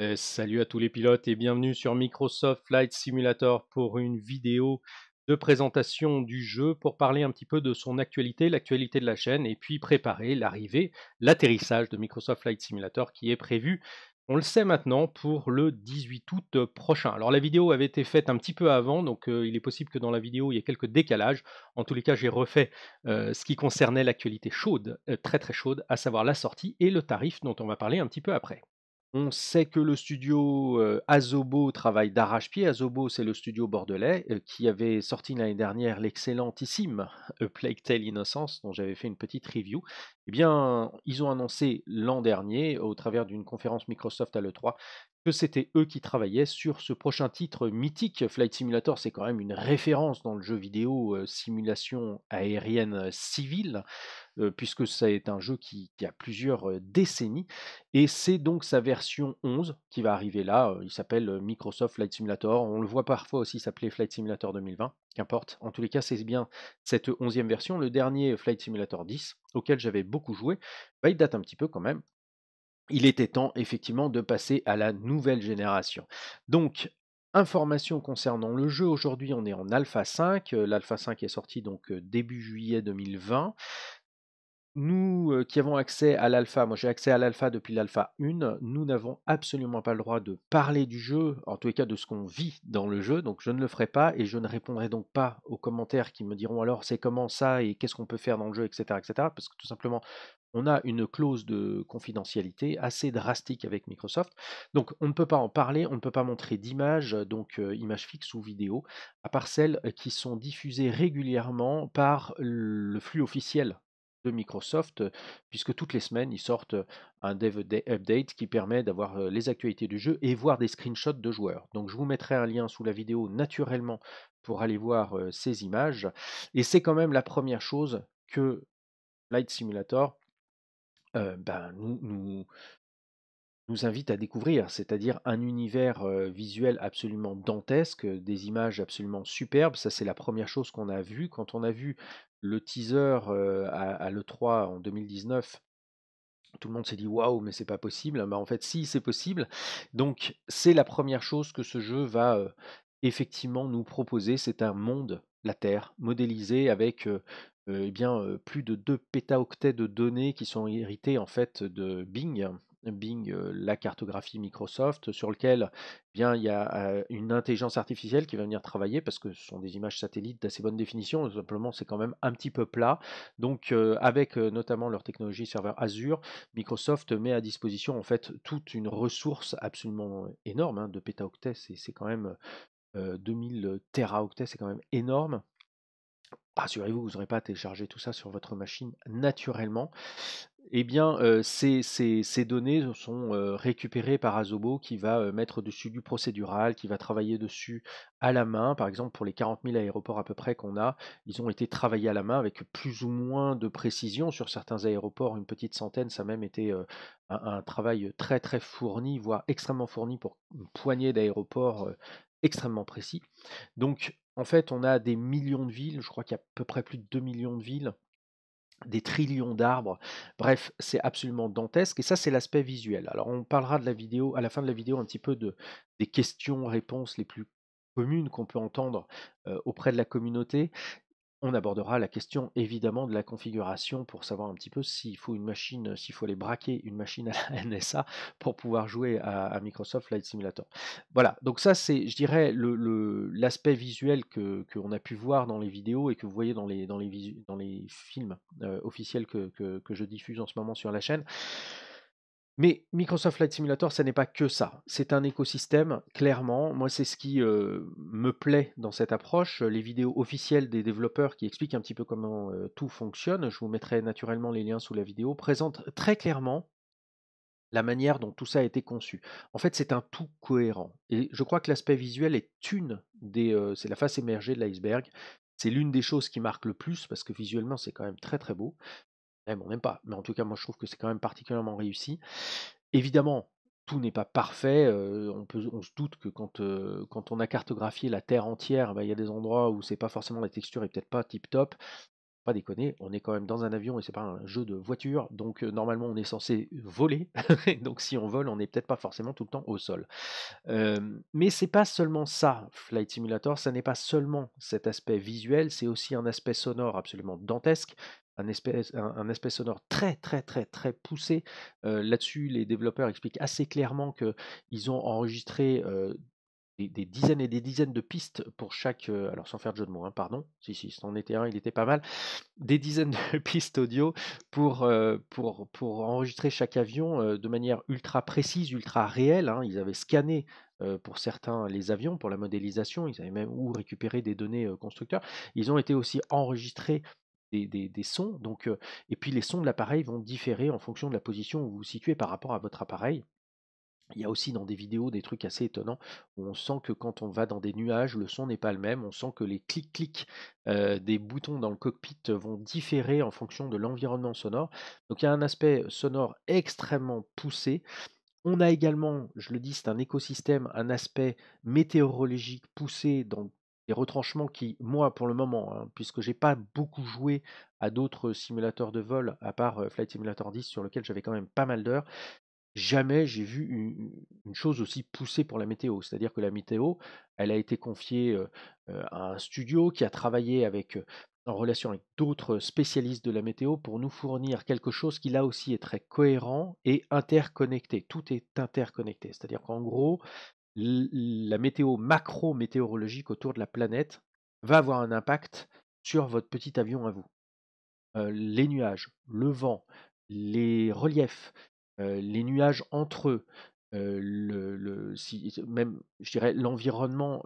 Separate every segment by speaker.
Speaker 1: Euh, salut à tous les pilotes et bienvenue sur Microsoft Flight Simulator pour une vidéo de présentation du jeu pour parler un petit peu de son actualité, l'actualité de la chaîne et puis préparer l'arrivée, l'atterrissage de Microsoft Flight Simulator qui est prévu. On le sait maintenant pour le 18 août prochain. Alors la vidéo avait été faite un petit peu avant, donc euh, il est possible que dans la vidéo il y ait quelques décalages. En tous les cas, j'ai refait euh, ce qui concernait l'actualité chaude, très très chaude, à savoir la sortie et le tarif dont on va parler un petit peu après. On sait que le studio Azobo travaille d'arrache-pied. Azobo, c'est le studio bordelais qui avait sorti l'année dernière l'excellentissime Plague Tale Innocence, dont j'avais fait une petite review. Eh bien, ils ont annoncé l'an dernier, au travers d'une conférence Microsoft à l'E3, que c'était eux qui travaillaient sur ce prochain titre mythique. Flight Simulator, c'est quand même une référence dans le jeu vidéo euh, simulation aérienne euh, civile, euh, puisque c'est un jeu qui, a plusieurs décennies. Et c'est donc sa version 11 qui va arriver là. Il s'appelle Microsoft Flight Simulator. On le voit parfois aussi s'appeler Flight Simulator 2020. Qu'importe. En tous les cas, c'est bien cette 11e version. Le dernier Flight Simulator 10, auquel j'avais beaucoup joué, bah, il date un petit peu quand même il était temps effectivement de passer à la nouvelle génération. Donc, information concernant le jeu, aujourd'hui on est en Alpha 5, euh, l'Alpha 5 est sorti donc euh, début juillet 2020. Nous euh, qui avons accès à l'alpha, moi j'ai accès à l'alpha depuis l'alpha 1, nous n'avons absolument pas le droit de parler du jeu, en tous les cas de ce qu'on vit dans le jeu, donc je ne le ferai pas et je ne répondrai donc pas aux commentaires qui me diront alors c'est comment ça et qu'est-ce qu'on peut faire dans le jeu, etc. etc. parce que tout simplement on a une clause de confidentialité assez drastique avec Microsoft. Donc on ne peut pas en parler, on ne peut pas montrer d'images, euh, donc euh, images fixes ou vidéos, à part celles euh, qui sont diffusées régulièrement par le flux officiel de Microsoft, puisque toutes les semaines, ils sortent un dev update qui permet d'avoir les actualités du jeu et voir des screenshots de joueurs. Donc je vous mettrai un lien sous la vidéo naturellement pour aller voir ces images. Et c'est quand même la première chose que Light Simulator euh, ben, nous, nous, nous invite à découvrir, c'est-à-dire un univers euh, visuel absolument dantesque, des images absolument superbes. Ça, c'est la première chose qu'on a vue. Quand on a vu le teaser euh, à, l'E3 en 2019, tout le monde s'est dit waouh, mais c'est pas possible. Ben, en fait, si, c'est possible. Donc, c'est la première chose que ce jeu va effectivement nous proposer. C'est un monde, la Terre, modélisé avec euh, eh bien, euh, plus de 2 pétaoctets de données qui sont héritées en fait de Bing. Bing, euh, la cartographie Microsoft, sur lequel eh bien, il y a une intelligence artificielle qui va venir travailler parce que ce sont des images satellites d'assez bonne définition, simplement c'est quand même un petit peu plat. Donc avec notamment leur technologie serveur Azure, Microsoft met à disposition en fait toute une ressource absolument énorme hein, de pétaoctets, c'est quand même 2000 teraoctets, c'est quand même énorme rassurez-vous, ah, vous n'aurez pas à télécharger tout ça sur votre machine naturellement. Eh bien, euh, ces, données sont euh, récupérées par Azobo qui va euh, mettre dessus du procédural, qui va travailler dessus à la main. Par exemple, pour les 40 000 aéroports à peu près qu'on a, ils ont été travaillés à la main avec plus ou moins de précision. Sur certains aéroports, une petite centaine, ça a même été un, un, travail très très fourni, voire extrêmement fourni pour une poignée d'aéroports extrêmement précis. Donc, en fait, on a des millions de villes, je crois qu'il y a à peu près plus de 2 millions de villes, des trillions d'arbres. Bref, c'est absolument dantesque. Et ça, c'est l'aspect visuel. Alors, on parlera de la vidéo, à la fin de la vidéo, un petit peu de, des questions-réponses les plus communes qu'on peut entendre auprès de la communauté. On abordera la question évidemment de la configuration pour savoir un petit peu s'il faut une machine, euh, s'il faut aller braquer une machine à la NSA pour pouvoir jouer à, Microsoft Flight Simulator. Voilà, donc ça c'est, je dirais, l'aspect visuel que qu'on a pu voir dans les vidéos et que vous voyez dans les, dans les, dans les films euh, officiels que, je diffuse en ce moment sur la chaîne. Mais Microsoft Flight Simulator, ce n'est pas que ça. C'est un écosystème, clairement. Moi, c'est ce qui euh, me plaît dans cette approche. Les vidéos officielles des développeurs qui expliquent un petit peu comment euh, tout fonctionne, je vous mettrai naturellement les liens sous la vidéo, présentent très clairement la manière dont tout ça a été conçu. En fait, c'est un tout cohérent. Et je crois que l'aspect visuel est une des... Euh, c'est la face émergée de l'iceberg. C'est l'une des choses qui marque le plus parce que visuellement c'est quand même très très beau. Eh on n'aime pas. Mais en tout cas, moi, je trouve que c'est quand même particulièrement réussi. Évidemment, tout n'est pas parfait. on, se doute que quand, on a cartographié la Terre entière, bah, il y a des endroits où c'est pas forcément la texture et peut-être pas tip top. Pas déconner, on est quand même dans un avion et c'est pas un jeu de voiture, donc normalement on est censé voler. donc si on vole, on n'est peut-être pas forcément tout le temps au sol. mais c'est pas seulement ça, Flight Simulator, ça n'est pas seulement cet aspect visuel, c'est aussi un aspect sonore absolument dantesque un espèce, un, espèce sonore très très très très poussé. Euh, là-dessus, les développeurs expliquent assez clairement que ils ont enregistré euh, des, dizaines et des dizaines de pistes pour chaque, euh, alors sans faire de jeu de mots, hein, pardon, si si, c'en était un, il était pas mal, des dizaines de pistes audio pour, pour, pour enregistrer chaque avion de manière ultra précise, ultra réelle. Hein. ils avaient scanné pour certains les avions, pour la modélisation, ils avaient même où récupérer des données constructeurs. Ils ont été aussi enregistrés des, sons. Donc, euh, et puis les sons de l'appareil vont différer en fonction de la position où vous vous situez par rapport à votre appareil. Il y a aussi dans des vidéos des trucs assez étonnants où on sent que quand on va dans des nuages, le son n'est pas le même. On sent que les clics-clics euh, des boutons dans le cockpit vont différer en fonction de l'environnement sonore. Donc il y a un aspect sonore extrêmement poussé. On a également, je le dis, c'est un écosystème, un aspect météorologique poussé dans les retranchements qui, moi pour le moment, hein, puisque j'ai pas beaucoup joué à d'autres simulateurs de vol, à part Flight Simulator 10 sur lequel j'avais quand même pas mal d'heures, jamais j'ai vu une, une, chose aussi poussée pour la météo. C'est-à-dire que la météo, elle a été confiée à un studio qui a travaillé avec, en relation avec d'autres spécialistes de la météo pour nous fournir quelque chose qui là aussi est très cohérent et interconnecté. Tout est interconnecté. C'est-à-dire qu'en gros, la météo macro-météorologique autour de la planète va avoir un impact sur votre petit avion à vous. Euh, les nuages, le vent, les reliefs, euh, les nuages entre eux, euh, même je dirais l'environnement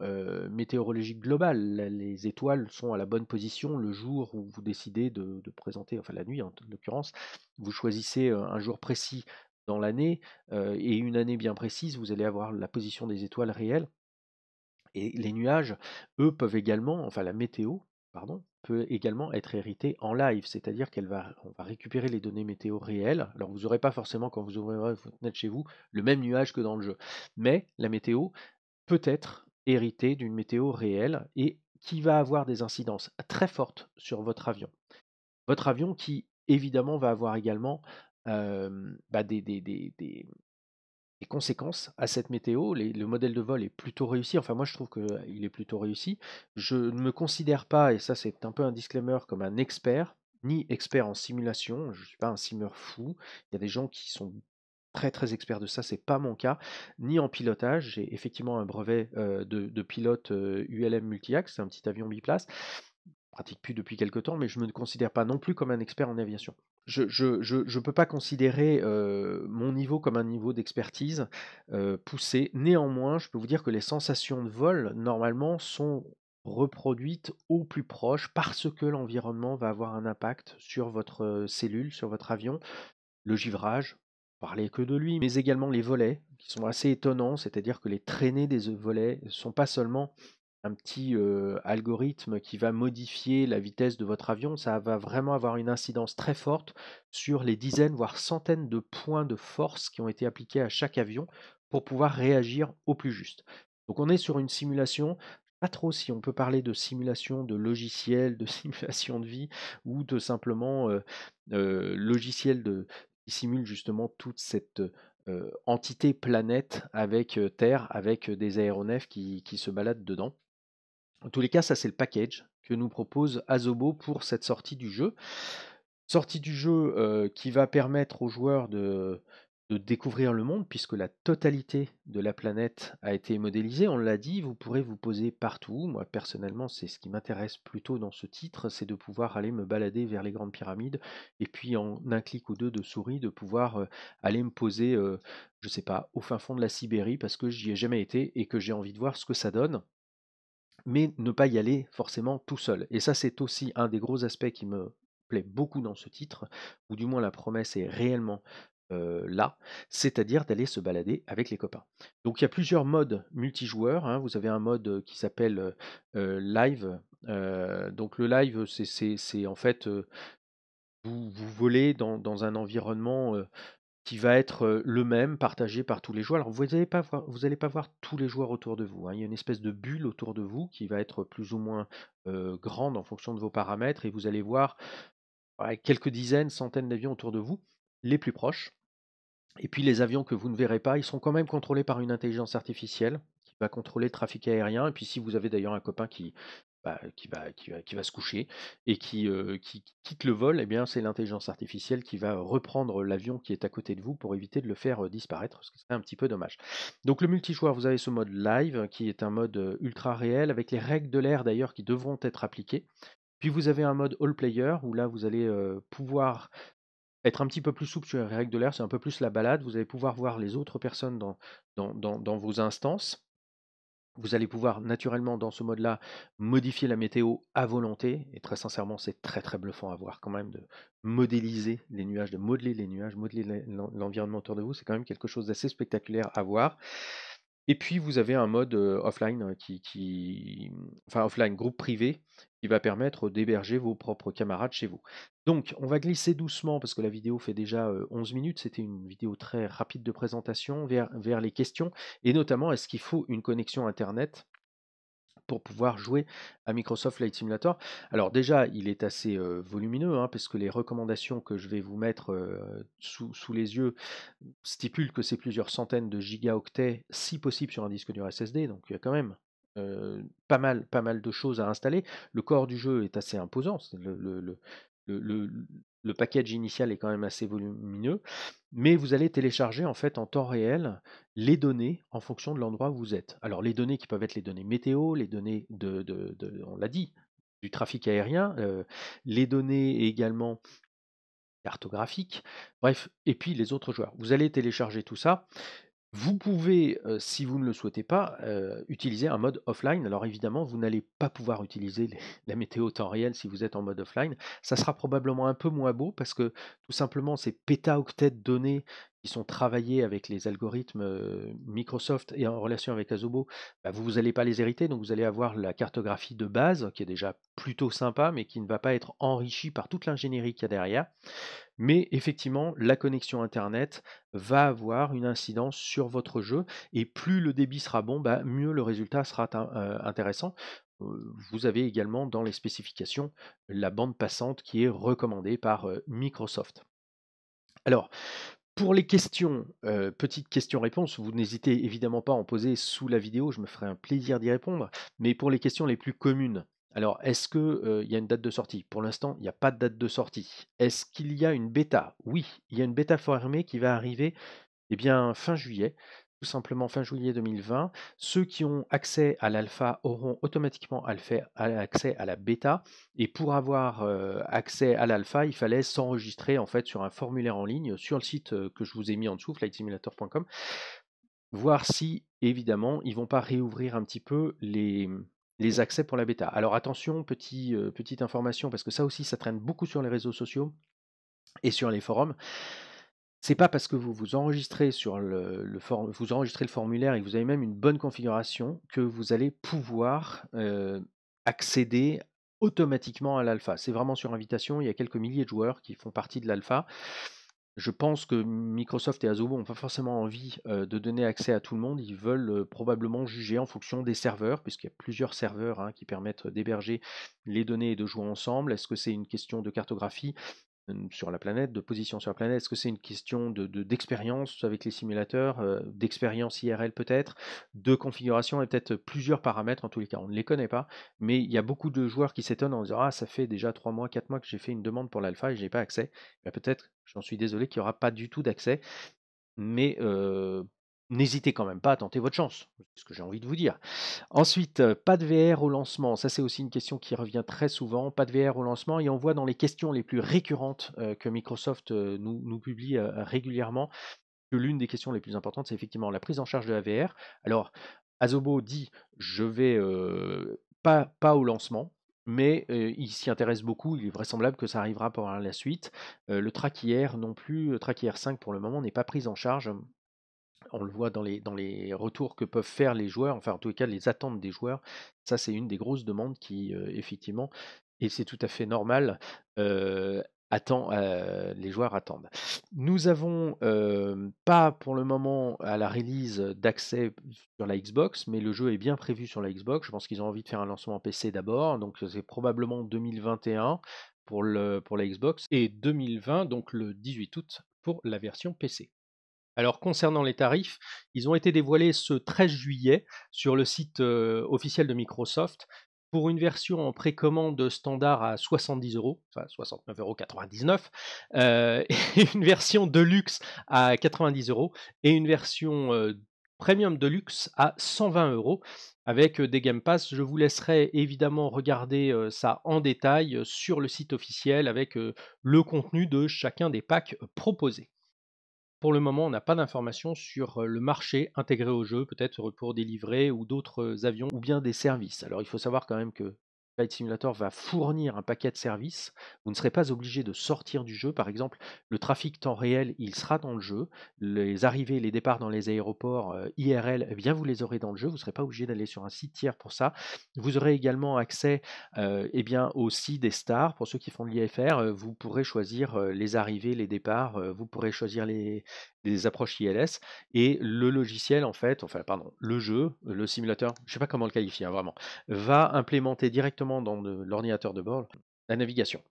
Speaker 1: météorologique global, les étoiles sont à la bonne position le jour où vous décidez de, de présenter, enfin la nuit en l'occurrence, vous choisissez un jour précis dans l'année, et une année bien précise, vous allez avoir la position des étoiles réelles. Et les nuages, eux, peuvent également, enfin la météo, pardon, peut également être héritée en live, c'est-à-dire qu'elle va, on va récupérer les données météo réelles. Alors vous n'aurez pas forcément quand vous ouvrirez votre fenêtre chez vous le même nuage que dans le jeu, mais la météo peut être héritée d'une météo réelle et qui va avoir des incidences très fortes sur votre avion. Votre avion qui évidemment va avoir également bah, des, conséquences à cette météo. le modèle de vol est plutôt réussi. Enfin, moi, je trouve qu'il est plutôt réussi. Je ne me considère pas, et ça, c'est un peu un disclaimer, comme un expert, ni expert en simulation. Je ne suis pas un simmer fou. Il y a des gens qui sont très très experts de ça, c'est pas mon cas, ni en pilotage, j'ai effectivement un brevet de, pilote ULM multi-axe, c'est un petit avion biplace, pratique plus depuis quelques temps, mais je ne me considère pas non plus comme un expert en aviation je ne peux pas considérer euh, mon niveau comme un niveau d'expertise euh, poussé. Néanmoins, je peux vous dire que les sensations de vol, normalement, sont reproduites au plus proche parce que l'environnement va avoir un impact sur votre cellule, sur votre avion. Le givrage, parler que de lui, mais également les volets, qui sont assez étonnants, c'est-à-dire que les traînées des euh, volets ne sont pas seulement un petit algorithme qui va modifier la vitesse de votre avion, ça va vraiment avoir une incidence très forte sur les dizaines, voire centaines de points de force qui ont été appliqués à chaque avion pour pouvoir réagir au plus juste. Donc on est sur une simulation, pas trop si on peut parler de simulation de logiciel, de simulation de vie, ou de simplement logiciel de, qui simule justement toute cette... entité planète avec Terre, avec des aéronefs qui, se baladent dedans. En tous les cas, ça c'est le package que nous propose Azobo pour cette sortie du jeu. Sortie du jeu euh, qui va permettre aux joueurs de, découvrir le monde, puisque la totalité de la planète a été modélisée. On l'a dit, vous pourrez vous poser partout. Moi, personnellement, c'est ce qui m'intéresse plutôt dans ce titre, c'est de pouvoir aller me balader vers les grandes pyramides, et puis en un clic ou deux de souris, de pouvoir euh, aller me poser, je euh, je sais pas, au fin fond de la Sibérie, parce que j'y ai jamais été et que j'ai envie de voir ce que ça donne mais ne pas y aller forcément tout seul. Et ça, c'est aussi un des gros aspects qui me plaît beaucoup dans ce titre, ou du moins la promesse est réellement là, c'est-à-dire d'aller se balader avec les copains. Donc il y a plusieurs modes multijoueurs. Hein. Vous avez un mode qui s'appelle live. donc le live, c'est en fait vous, vous volez dans, dans un environnement qui va être le même, partagé par tous les joueurs. Alors vous n'allez pas, voir, voir tous les joueurs autour de vous. Hein. Il y a une espèce de bulle autour de vous qui va être plus ou moins grande en fonction de vos paramètres et vous allez voir quelques dizaines, centaines d'avions autour de vous, les plus proches. Et puis les avions que vous ne verrez pas, ils sont quand même contrôlés par une intelligence artificielle qui va contrôler le trafic aérien. Et puis si vous avez d'ailleurs un copain qui, bah, qui, va, qui, va, se coucher et qui, qui quitte le vol, eh bien c'est l'intelligence artificielle qui va reprendre l'avion qui est à côté de vous pour éviter de le faire disparaître, ce qui serait un petit peu dommage. Donc le multijoueur, vous avez ce mode live hein, qui est un mode ultra réel avec les règles de l'air d'ailleurs qui devront être appliquées. Puis vous avez un mode all player où là vous allez pouvoir être un petit peu plus souple sur les règles de l'air, c'est un peu plus la balade, vous allez pouvoir voir les autres personnes dans, dans vos instances vous allez pouvoir naturellement dans ce mode-là modifier la météo à volonté. Et très sincèrement, c'est très très bluffant à voir quand même de modéliser les nuages, de modeler les nuages, modeler l'environnement autour de vous. C'est quand même quelque chose d'assez spectaculaire à voir. Et puis vous avez un mode euh, offline euh, qui, enfin offline, groupe privé, qui va permettre d'héberger vos propres camarades chez vous. Donc on va glisser doucement parce que la vidéo fait déjà 11 minutes, c'était une vidéo très rapide de présentation vers, vers les questions et notamment est-ce qu'il faut une connexion Internet pour pouvoir jouer à Microsoft Flight Simulator. Alors déjà, il est assez volumineux, hein, parce que les recommandations que je vais vous mettre sous, sous, les yeux stipulent que c'est plusieurs centaines de gigaoctets, si possible sur un disque dur SSD, donc il y a quand même pas, mal, pas mal de choses à installer. Le corps du jeu est assez imposant. le, le, package initial est quand même assez volumineux. Mais vous allez télécharger en fait en temps réel les données en fonction de l'endroit où vous êtes. Alors les données qui peuvent être les données météo, les données de, on l'a dit, du trafic aérien, les données également cartographiques, bref, et puis les autres joueurs. Vous allez télécharger tout ça vous pouvez, si vous ne le souhaitez pas, utiliser un mode offline. Alors évidemment, vous n'allez pas pouvoir utiliser la météo temps réel si vous êtes en mode offline. Ça sera probablement un peu moins beau parce que tout simplement ces pétaoctets de données qui sont travaillés avec les algorithmes euh, Microsoft et en relation avec Azobo, bah vous n'allez pas les hériter, donc vous allez avoir la cartographie de base qui est déjà plutôt sympa, mais qui ne va pas être enrichie par toute l'ingénierie qu'il y a derrière. Mais effectivement, la connexion Internet va avoir une incidence sur votre jeu, et plus le débit sera bon, bah, mieux le résultat sera euh, intéressant euh, vous avez également dans les spécifications la bande passante qui est recommandée par Microsoft. Alors, pour les questions, petite euh, petites questions-réponses, vous n'hésitez évidemment pas à en poser sous la vidéo, je me ferai un plaisir d'y répondre. Mais pour les questions les plus communes, alors est-ce qu'il euh, y a une date de sortie Pour l'instant, il n'y a pas de date de sortie. Est-ce qu'il y a une bêta Oui, il y a une bêta formée qui va arriver eh bien, fin juillet simplement fin juillet 2020. Ceux qui ont accès à l'alpha auront automatiquement accès à la bêta. Et pour avoir euh, accès à l'alpha, il fallait s'enregistrer en fait sur un formulaire en ligne sur le site euh, que je vous ai mis en dessous, flightsimulator.com, voir si évidemment ils vont pas réouvrir un petit peu les, les accès pour la bêta. Alors attention, petit, euh, petite information, parce que ça aussi, ça traîne beaucoup sur les réseaux sociaux et sur les forums. C'est pas parce que vous vous enregistrez sur le, vous enregistrez le formulaire et que vous avez même une bonne configuration que vous allez pouvoir euh, accéder automatiquement à l'alpha. C'est vraiment sur invitation. Il y a quelques milliers de joueurs qui font partie de l'alpha. Je pense que Microsoft et Azobo n'ont pas forcément envie euh, de donner accès à tout le monde. Ils veulent euh, probablement juger en fonction des serveurs, puisqu'il y a plusieurs serveurs hein, qui permettent d'héberger les données et de jouer ensemble. Est-ce que c'est une question de cartographie sur la planète, de position sur la planète Est-ce que c'est une question d'expérience de, avec les simulateurs, euh, d'expérience IRL peut-être, de configuration et peut-être plusieurs paramètres en tous les cas On ne les connaît pas, mais il y a beaucoup de joueurs qui s'étonnent en disant Ah, ça fait déjà 3 mois, 4 mois que j'ai fait une demande pour l'alpha et je n'ai pas accès. Bah, peut-être, j'en suis désolé, qu'il n'y aura pas du tout d'accès. Mais euh, n'hésitez quand même pas à tenter votre chance, c'est ce que j'ai envie de vous dire. Ensuite, euh, pas de VR au lancement, ça c'est aussi une question qui revient très souvent, pas de VR au lancement, et on voit dans les questions les plus récurrentes euh, que Microsoft euh, nous, publie régulièrement que l'une des questions les plus importantes, c'est effectivement la prise en charge de la VR. Alors, Azobo dit, je vais pas, pas au lancement, mais il s'y intéresse beaucoup, il est vraisemblable que ça arrivera par la suite. le track non plus, le track 5 pour le moment n'est pas pris en charge on le voit dans les, dans les retours que peuvent faire les joueurs, enfin en tous les cas les attentes des joueurs. Ça, c'est une des grosses demandes qui, euh, effectivement, et c'est tout à fait normal, euh, euh, les joueurs attendent. Nous n'avons pas pour le moment à la release d'accès sur la Xbox, mais le jeu est bien prévu sur la Xbox. Je pense qu'ils ont envie de faire un lancement PC d'abord, donc c'est probablement 2021 pour, le, pour la Xbox et 2020, donc le 18 août pour la version PC. Alors concernant les tarifs, ils ont été dévoilés ce 13 juillet sur le site euh, officiel de Microsoft pour une version en précommande standard à 70 euros, enfin 69,99 euros, euh, une version de luxe à 90 euros et une version euh, premium de luxe à 120 euros avec des Game Pass. Je vous laisserai évidemment regarder ça en détail sur le site officiel avec le contenu de chacun des packs proposés. Pour le moment, on n'a pas d'informations sur euh, le marché intégré au jeu, peut-être pour des livrets ou d'autres euh, avions ou bien des services. Alors il faut savoir quand même que Flight Simulator va fournir un paquet de services. Vous ne serez pas obligé de sortir du jeu. Par exemple, le trafic temps réel, il sera dans le jeu. Les arrivées, les départs dans les aéroports euh, IRL, eh bien, vous les aurez dans le jeu. Vous ne serez pas obligé d'aller sur un site tiers pour ça. Vous aurez également accès euh, eh bien, aussi des stars. Pour ceux qui font de l'IFR, euh, euh, vous pourrez choisir les arrivées, les départs. vous pourrez choisir les, approches ILS. Et le logiciel, en fait, enfin, pardon, le jeu, le simulateur, je ne sais pas comment le qualifier, hein, vraiment, va implémenter directement directement dans l'ordinateur de bord la navigation.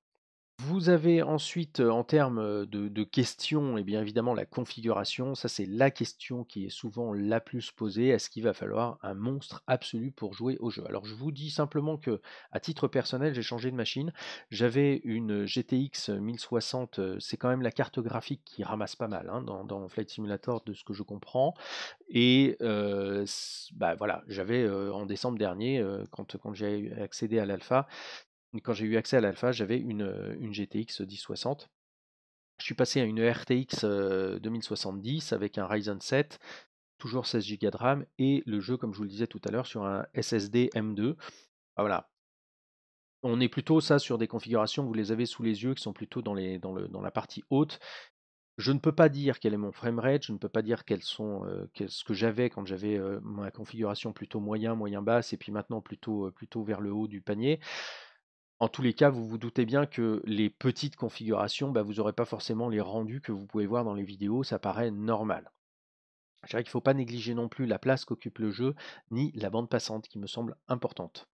Speaker 1: Vous avez ensuite, en termes de, questions, et eh bien évidemment la configuration. Ça, c'est la question qui est souvent la plus posée. Est-ce qu'il va falloir un monstre absolu pour jouer au jeu Alors, je vous dis simplement que, à titre personnel, j'ai changé de machine. J'avais une GTX 1060. C'est quand même la carte graphique qui ramasse pas mal hein, dans, Flight Simulator, de ce que je comprends. Et bah, voilà, j'avais en décembre dernier, quand j'ai accédé à l'alpha, quand j'ai eu accès à l'Alpha, j'avais une, euh, une GTX 1060. Je suis passé à une RTX 2070 euh, avec un Ryzen 7, toujours 16 Go de RAM et le jeu, comme je vous le disais tout à l'heure, sur un SSD M2. Ah, voilà. On est plutôt ça sur des configurations, vous les avez sous les yeux, qui sont plutôt dans, les, dans, le, dans la partie haute. Je ne peux pas dire quel est mon framerate, je ne peux pas dire quels sont, euh, ce que j'avais quand j'avais ma configuration plutôt moyen, moyen basse, et puis maintenant plutôt, plutôt vers le haut du panier. En tous les cas, vous vous doutez bien que les petites configurations, bah, vous n'aurez pas forcément les rendus que vous pouvez voir dans les vidéos, ça paraît normal. Je dirais qu'il ne faut pas négliger non plus la place qu'occupe le jeu, ni la bande passante qui me semble importante.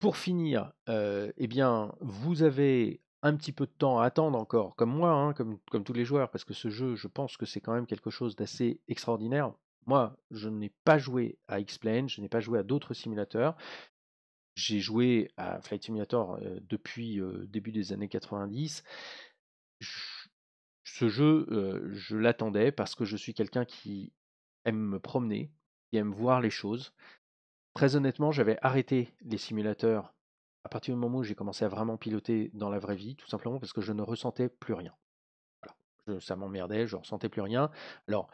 Speaker 1: Pour finir, euh, eh bien, vous avez un petit peu de temps à attendre encore, comme moi, hein, comme, comme tous les joueurs, parce que ce jeu, je pense que c'est quand même quelque chose d'assez extraordinaire. Moi, je n'ai pas joué à X-Plane, je n'ai pas joué à d'autres simulateurs. J'ai joué à Flight Simulator depuis début des années 90. ce jeu, je l'attendais parce que je suis quelqu'un qui aime me promener, qui aime voir les choses. Très honnêtement, j'avais arrêté les simulateurs à partir du moment où j'ai commencé à vraiment piloter dans la vraie vie, tout simplement parce que je ne ressentais plus rien. ça m'emmerdait, je ne ressentais plus rien. Alors,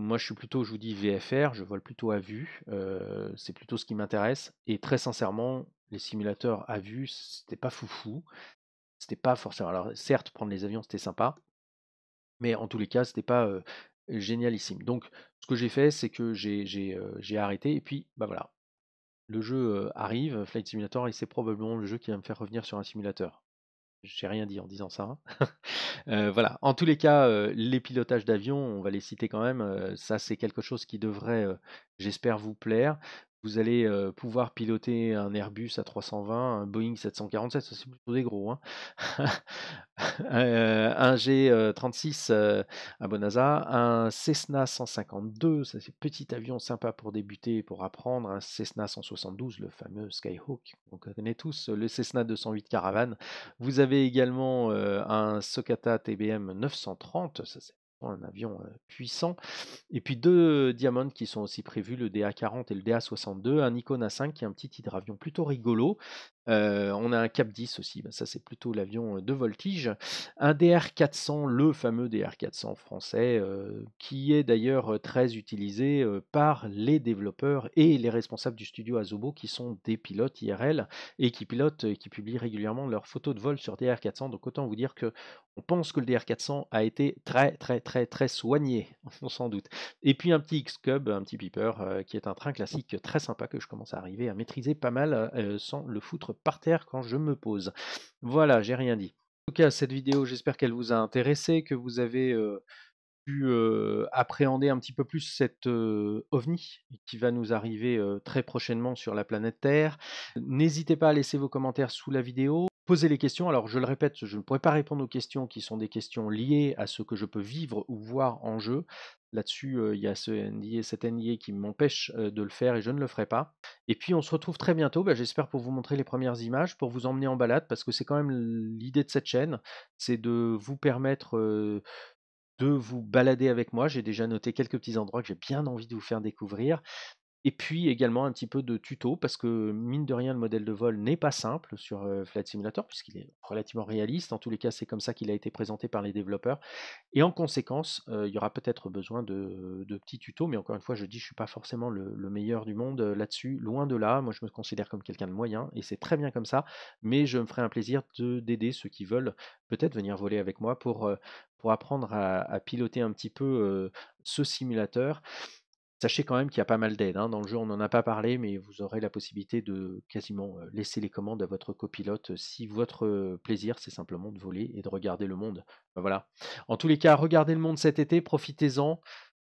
Speaker 1: moi, je suis plutôt, je vous dis VFR, je vole plutôt à vue. Euh, c'est plutôt ce qui m'intéresse. Et très sincèrement, les simulateurs à vue, c'était pas foufou. C'était pas forcément. Alors, certes, prendre les avions, c'était sympa. Mais en tous les cas, c'était pas génialissime. Donc, ce que j'ai fait, c'est que j'ai arrêté. Et puis, bah voilà. Le jeu arrive, Flight Simulator, et c'est probablement le jeu qui va me faire revenir sur un simulateur j'ai rien dit en disant ça. Hein. Euh, voilà. En tous les cas, euh, les pilotages d'avion, on va les citer quand même. Euh, ça, c'est quelque chose qui devrait, j'espère, vous plaire vous allez pouvoir piloter un Airbus A320, un Boeing 747, ça c'est plutôt des gros, hein. euh, un G36 à Bonanza, un Cessna 152, ça c'est petit avion sympa pour débuter, pour apprendre, un Cessna 172, le fameux Skyhawk, on connaît tous, le Cessna 208 Caravan, vous avez également un Socata TBM 930, ça c'est un avion puissant. Et puis deux Diamond qui sont aussi prévus, le DA40 et le DA62, un Icona A5 qui est un petit hydravion plutôt rigolo, euh, on a un Cap 10 aussi, ben, ça c'est plutôt l'avion euh, de voltige. Un DR400, le fameux DR400 français, euh, qui est d'ailleurs très utilisé par les développeurs et les responsables du studio Azobo, qui sont des pilotes IRL et qui pilotent et qui publient régulièrement leurs photos de vol sur DR400. Donc autant vous dire que on pense que le DR400 a été très très très très soigné, sans doute. Et puis un petit X-Cub, un petit Piper, qui est un train classique très sympa que je commence à arriver à maîtriser pas mal sans le foutre par terre quand je me pose. Voilà, j'ai rien dit. En tout cas, cette vidéo, j'espère qu'elle vous a intéressé, que vous avez euh, pu euh, appréhender un petit peu plus cette euh, ovni qui va nous arriver très prochainement sur la planète Terre. N'hésitez pas à laisser vos commentaires sous la vidéo. Posez les questions. Alors, je le répète, je ne pourrais pas répondre aux questions qui sont des questions liées à ce que je peux vivre ou voir en jeu. Là-dessus, il y a ce NDA, cet NDA qui m'empêche de le faire et je ne le ferai pas. Et puis on se retrouve très bientôt, bah, j'espère pour vous montrer les premières images, pour vous emmener en balade, parce que c'est quand même l'idée de cette chaîne, c'est de vous permettre de vous balader avec moi. J'ai déjà noté quelques petits endroits que j'ai bien envie de vous faire découvrir. Et puis également un petit peu de tuto, parce que mine de rien, le modèle de vol n'est pas simple sur Flight Simulator, puisqu'il est relativement réaliste. En tous les cas, c'est comme ça qu'il a été présenté par les développeurs. Et en conséquence, il y aura peut-être besoin de, petits tutos, mais encore une fois, je dis, je ne suis pas forcément le, meilleur du monde là-dessus, loin de là. Moi, je me considère comme quelqu'un de moyen, et c'est très bien comme ça, mais je me ferai un plaisir d'aider ceux qui veulent peut-être venir voler avec moi pour, pour apprendre à, piloter un petit peu ce simulateur. Sachez quand même qu'il y a pas mal d'aides. Hein. Dans le jeu, on n'en a pas parlé, mais vous aurez la possibilité de quasiment laisser les commandes à votre copilote si votre plaisir, c'est simplement de voler et de regarder le monde. Ben voilà. En tous les cas, regardez le monde cet été, profitez-en,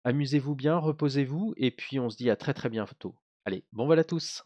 Speaker 1: amusez-vous bien, reposez-vous, et puis on se dit à très très bientôt. Allez, bon voilà tous